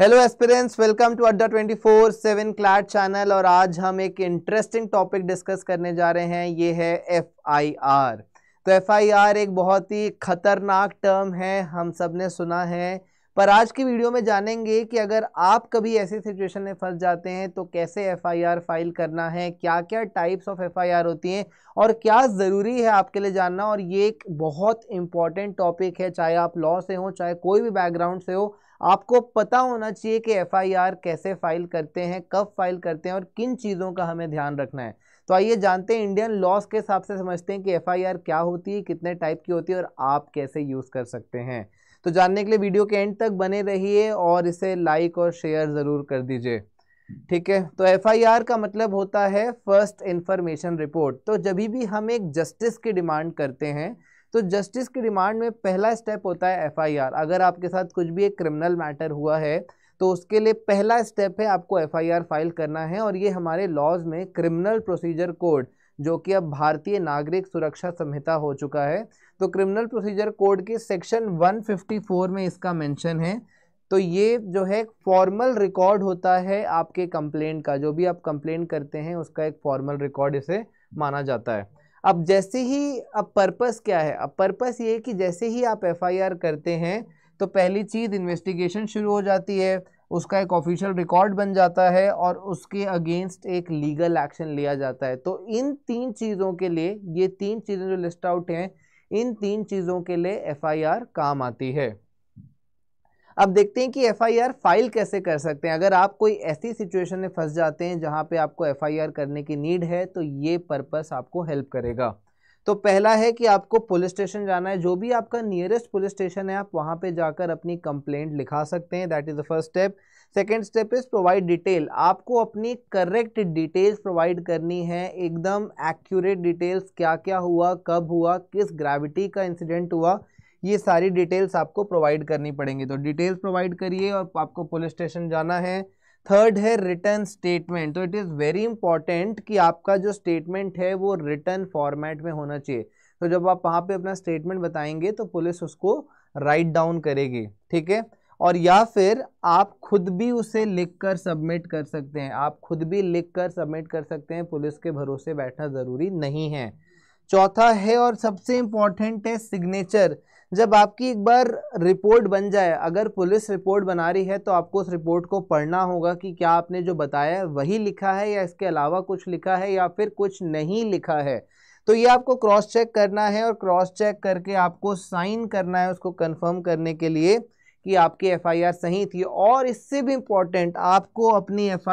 Hello aspirants welcome to अड्डा 24 seven CLAT channel और आज हम एक इंटरेस्टिंग टॉपिक डिस्कस करने जा रहे हैं ये है एफआईआर तो एफआईआर एक बहुत ही खतरनाक टर्म है हम सब ने सुना है पर आज की वीडियो में जानेंगे कि अगर आप कभी ऐसी सिचुएशन में फंस जाते हैं तो कैसे एफआईआर फाइल करना है क्या क्या टाइप्स ऑफ एफआईआर होती हैं और क्या ज़रूरी है आपके लिए जानना और ये एक बहुत इंपॉर्टेंट टॉपिक है चाहे आप लॉ से हो चाहे कोई भी बैकग्राउंड से हो आपको पता होना चाहिए कि एफआईआर कैसे फाइल करते हैं कब फाइल करते हैं और किन चीज़ों का हमें ध्यान रखना है तो आइए जानते हैं इंडियन लॉस के हिसाब से समझते हैं कि एफआईआर क्या होती है कितने टाइप की होती है और आप कैसे यूज़ कर सकते हैं तो जानने के लिए वीडियो के एंड तक बने रहिए और इसे लाइक और शेयर ज़रूर कर दीजिए ठीक है तो एफआईआर का मतलब होता है फर्स्ट इंफॉर्मेशन रिपोर्ट तो जब भी हम एक जस्टिस की डिमांड करते हैं तो जस्टिस की डिमांड में पहला स्टेप होता है एफआईआर अगर आपके साथ कुछ भी एक क्रिमिनल मैटर हुआ है तो उसके लिए पहला स्टेप है आपको एफआईआर फाइल करना है और ये हमारे लॉज में क्रिमिनल प्रोसीजर कोड जो कि अब भारतीय नागरिक सुरक्षा संहिता हो चुका है तो क्रिमिनल प्रोसीजर कोड के सेक्शन 154 में इसका मेंशन है तो ये जो है फॉर्मल रिकॉर्ड होता है आपके कंप्लेंट का जो भी आप कंप्लेंट करते हैं उसका एक फॉर्मल रिकॉर्ड इसे माना जाता है अब जैसे ही अब पर्पस क्या है अब पर्पस ये है कि जैसे ही आप एफआईआर करते हैं तो पहली चीज़ इन्वेस्टिगेशन शुरू हो जाती है उसका एक ऑफिशियल रिकॉर्ड बन जाता है और उसके अगेंस्ट एक लीगल एक्शन लिया जाता है तो इन तीन चीज़ों के लिए ये तीन चीज़ें जो लिस्ट आउट हैं इन तीन चीज़ों के लिए एफआईआर काम आती है अब देखते हैं कि एफआईआर फाइल कैसे कर सकते हैं अगर आप कोई ऐसी सिचुएशन में फंस जाते हैं जहां पे आपको एफआईआर करने की नीड है तो ये पर्पस आपको हेल्प करेगा तो पहला है कि आपको पुलिस स्टेशन जाना है जो भी आपका नियरेस्ट पुलिस स्टेशन है आप वहाँ पे जाकर अपनी कंप्लेंट लिखा सकते हैं that is the first step second step is provide detail आपको अपनी करेक्ट डिटेल्स प्रोवाइड करनी है एकदम एक्यूरेट डिटेल्स क्या क्या हुआ कब हुआ किस ग्रेविटी का इंसिडेंट हुआ ये सारी डिटेल्स आपको प्रोवाइड करनी पड़ेंगी तो डिटेल्स प्रोवाइड करिए और आपको पुलिस स्टेशन जाना है थर्ड है रिटर्न स्टेटमेंट तो इट इज़ वेरी इंपॉर्टेंट कि आपका जो स्टेटमेंट है वो रिटर्न फॉर्मेट में होना चाहिए तो जब आप वहाँ पे अपना स्टेटमेंट बताएंगे तो पुलिस उसको राइट डाउन करेगी ठीक है और या फिर आप खुद भी उसे लिखकर सबमिट कर सकते हैं आप खुद भी लिखकर सबमिट कर सकते हैं पुलिस के भरोसे बैठना ज़रूरी नहीं है चौथा है और सबसे इम्पॉर्टेंट है सिग्नेचर जब आपकी एक बार रिपोर्ट बन जाए अगर पुलिस रिपोर्ट बना रही है तो आपको उस रिपोर्ट को पढ़ना होगा कि क्या आपने जो बताया है वही लिखा है या इसके अलावा कुछ लिखा है या फिर कुछ नहीं लिखा है तो ये आपको क्रॉस चेक करना है और क्रॉस चेक करके आपको साइन करना है उसको कन्फर्म करने के लिए कि आपकी एफ सही थी और इससे भी इम्पॉर्टेंट आपको अपनी एफ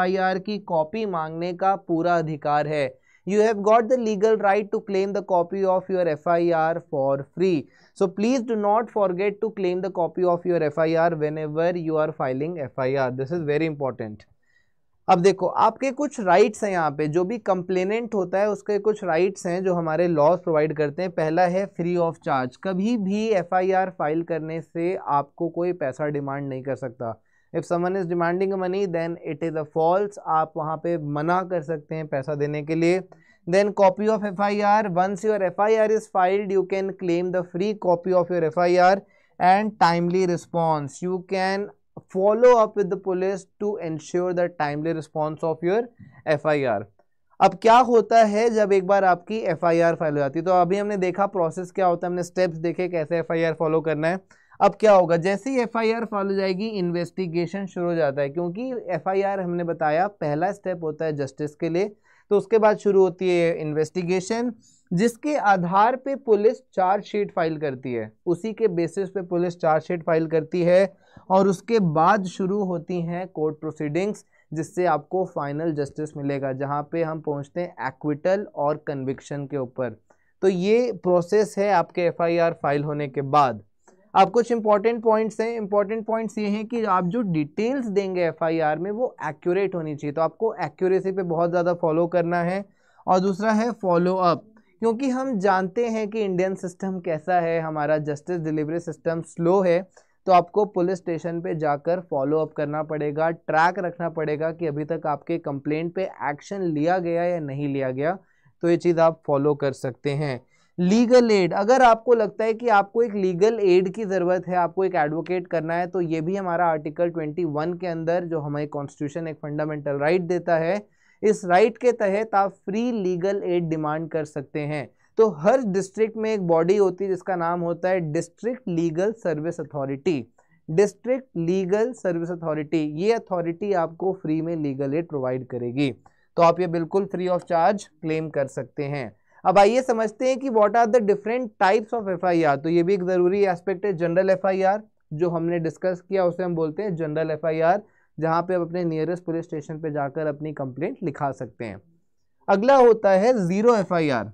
की कॉपी मांगने का पूरा अधिकार है you have got the legal right to claim the copy of your FIR for free. So please do not forget to claim the copy of your FIR whenever you are filing FIR. This is very important. अब देखो आपके कुछ rights हैं यहाँ पे जो भी complainant होता है उसके कुछ राइट्स हैं जो हमारे लॉज प्रोवाइड करते हैं पहला है फ्री ऑफ चार्ज कभी भी एफआईआर फाइल करने से आपको कोई पैसा डिमांड नहीं कर सकता if someone is demanding money then it is a false आप वहाँ पे मना कर सकते हैं पैसा देने के लिए then copy of F I R once your F I R is filed you can claim the free copy of your F I R and timely response you can follow up with the police to ensure the timely response of your F I R अब क्या होता है जब एक बार आपकी F I are file हो जाती है तो अभी हमने देखा प्रोसेस क्या होता है हमने स्टेप्स देखे कैसे एफ आई आर फॉलो करना है अब क्या होगा जैसे ही एफ आई आर हो जाएगी इन्वेस्टिगेशन शुरू हो जाता है क्योंकि एफ आई आर हमने बताया पहला स्टेप होता है जस्टिस के लिए तो उसके बाद शुरू होती है इन्वेस्टिगेशन जिसके आधार पे पुलिस चार्जशीट फाइल करती है उसी के बेसिस पे पुलिस चार्जशीट फाइल करती है और उसके बाद शुरू होती हैं कोर्ट प्रोसीडिंग्स जिससे आपको फाइनल जस्टिस मिलेगा जहाँ पे हम पहुँचते हैं एक्विटल और कन्विक्शन के ऊपर तो ये प्रोसेस है आपके एफआईआर फाइल होने के बाद अब कुछ इंपॉर्टेंट पॉइंट्स हैं इंपॉर्टेंट पॉइंट्स ये हैं कि आप जो डिटेल्स देंगे एफआईआर में वो एक्यूरेट होनी चाहिए तो आपको एक्यूरेसी पे बहुत ज़्यादा फॉलो करना है और दूसरा है फॉलो अप क्योंकि हम जानते हैं कि इंडियन सिस्टम कैसा है हमारा जस्टिस डिलीवरी सिस्टम स्लो है तो आपको पुलिस स्टेशन पे जाकर फॉलो अप करना पड़ेगा ट्रैक रखना पड़ेगा कि अभी तक आपके कंप्लेंट पे एक्शन लिया गया या नहीं लिया गया तो ये चीज़ आप फॉलो कर सकते हैं लीगल एड अगर आपको लगता है कि आपको एक लीगल एड की ज़रूरत है आपको एक एडवोकेट करना है तो ये भी हमारा आर्टिकल 21 के अंदर जो हमारे कॉन्स्टिट्यूशन एक फंडामेंटल राइट देता है इस राइट के तहत आप फ्री लीगल एड डिमांड कर सकते हैं तो हर डिस्ट्रिक्ट में एक बॉडी होती है जिसका नाम होता है district legal service authority district legal service authority ये अथॉरिटी आपको फ्री में लीगल एड प्रोवाइड करेगी तो आप ये बिल्कुल फ्री ऑफ चार्ज क्लेम कर सकते हैं अब आइए समझते हैं कि what are the different types of F I R तो ये भी एक ज़रूरी एस्पेक्ट है जनरल एफ आई आर जो हमने डिस्कस किया उसे हम बोलते हैं जनरल एफ आई आर जहाँ पर आप अपने नियरेस्ट पुलिस स्टेशन पर जाकर अपनी कंप्लेंट लिखा सकते हैं अगला होता है zero F I R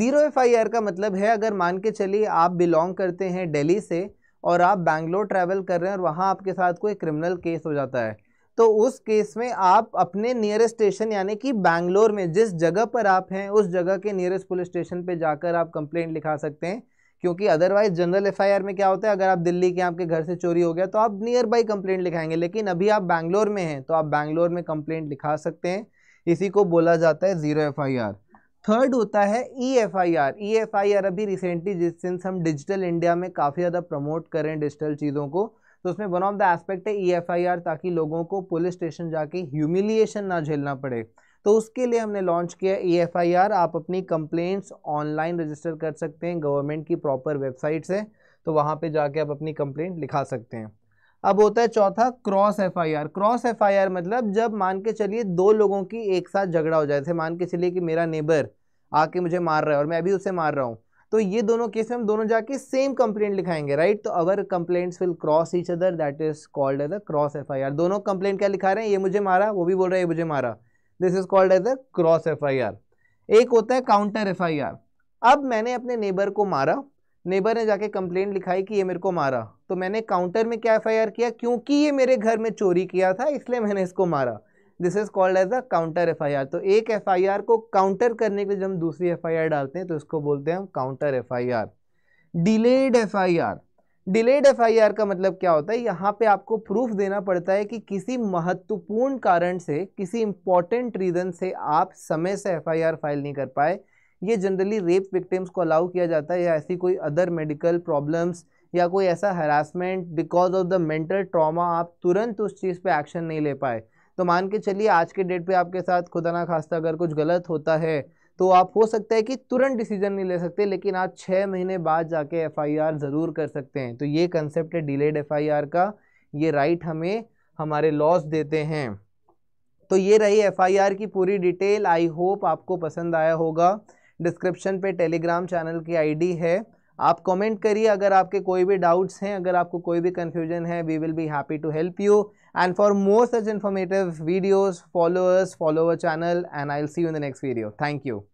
zero F I R का मतलब है अगर मान के चलिए आप बिलोंग करते हैं दिल्ली से और आप बैंगलोर ट्रैवल कर रहे हैं और वहाँ आपके साथ कोई क्रिमिनल केस हो जाता है तो उस केस में आप अपने नियरेस्ट स्टेशन यानी कि बैंगलोर में जिस जगह पर आप हैं उस जगह के नियरेस्ट पुलिस स्टेशन पे जाकर आप कंप्लेंट लिखा सकते हैं क्योंकि अदरवाइज जनरल एफआईआर में क्या होता है अगर आप दिल्ली के आपके घर से चोरी हो गया तो आप नियर बाई कंप्लेंट लिखाएंगे लेकिन अभी आप बैंगलोर में हैं तो आप बैंगलोर में कंप्लेंट लिखा सकते हैं इसी को बोला जाता है ज़ीरो एफ थर्ड होता है E F I R E F I R अभी रिसेंटली जिस सिंस हम डिजिटल इंडिया में काफ़ी ज़्यादा प्रमोट करें डिजिटल चीज़ों को तो उसमें वन ऑफ द एस्पेक्ट है ई e ताकि लोगों को पुलिस स्टेशन जाके ह्यूमिलिएशन ना झेलना पड़े तो उसके लिए हमने लॉन्च किया ई e आप अपनी कंप्लेंट्स ऑनलाइन रजिस्टर कर सकते हैं गवर्नमेंट की प्रॉपर वेबसाइट से तो वहाँ पे जाके आप अपनी कंप्लेंट लिखा सकते हैं अब होता है चौथा क्रॉस एफआईआर क्रॉस एफआईआर मतलब जब मान के चलिए दो लोगों की एक साथ झगड़ा हो जाए जैसे मान के चलिए कि मेरा नेबर आके मुझे मार रहा है और मैं अभी उसे मार रहा हूँ तो ये दोनों केस में हम दोनों जाके सेम कंप्लेंट लिखाएंगे राइट तो our complaints will cross each other that is called as a cross F I R दोनों कंप्लेंट क्या लिखा रहे हैं ये मुझे मारा वो भी बोल रहा है ये मुझे मारा this is called as a cross F I R एक होता है काउंटर एफ आई आर अब मैंने अपने नेबर को मारा नेबर ने जाके कंप्लेंट लिखाई कि ये मेरे को मारा तो मैंने काउंटर में क्या एफ किया क्योंकि ये मेरे घर में चोरी किया था इसलिए मैंने इसको मारा this is called as a counter R तो एक आर को काउंटर करने के लिए जब हम दूसरी आर डालते हैं तो इसको बोलते हैं हम counter F I R delayed R delayed R का मतलब क्या होता है यहाँ पे आपको प्रूफ देना पड़ता है कि किसी महत्वपूर्ण कारण से किसी इंपॉर्टेंट रीज़न से आप समय से आर फाइल नहीं कर पाए ये जनरली रेप विक्टिम्स को अलाउ किया जाता है या ऐसी कोई अदर मेडिकल प्रॉब्लम्स या कोई ऐसा harassment because of the mental trauma आप तुरंत उस चीज़ पे एक्शन नहीं ले पाए तो मान के चलिए आज के डेट पे आपके साथ खुदा ना खास्ता अगर कुछ गलत होता है तो आप हो सकता है कि तुरंत डिसीजन नहीं ले सकते लेकिन आप छः महीने बाद जाके एफ ज़रूर कर सकते हैं तो ये कंसेप्ट है डिलेड एफ का ये राइट हमें हमारे लॉस देते हैं तो ये रही एफआईआर की पूरी डिटेल आई होप आपको पसंद आया होगा डिस्क्रिप्शन पे टेलीग्राम चैनल की आईडी है आप कमेंट करिए अगर आपके कोई भी डाउट्स हैं अगर आपको कोई भी कन्फ्यूजन है we will be happy to help you And for more such informative videos, follow us, follow our channel and I'll see you in the next video. Thank you.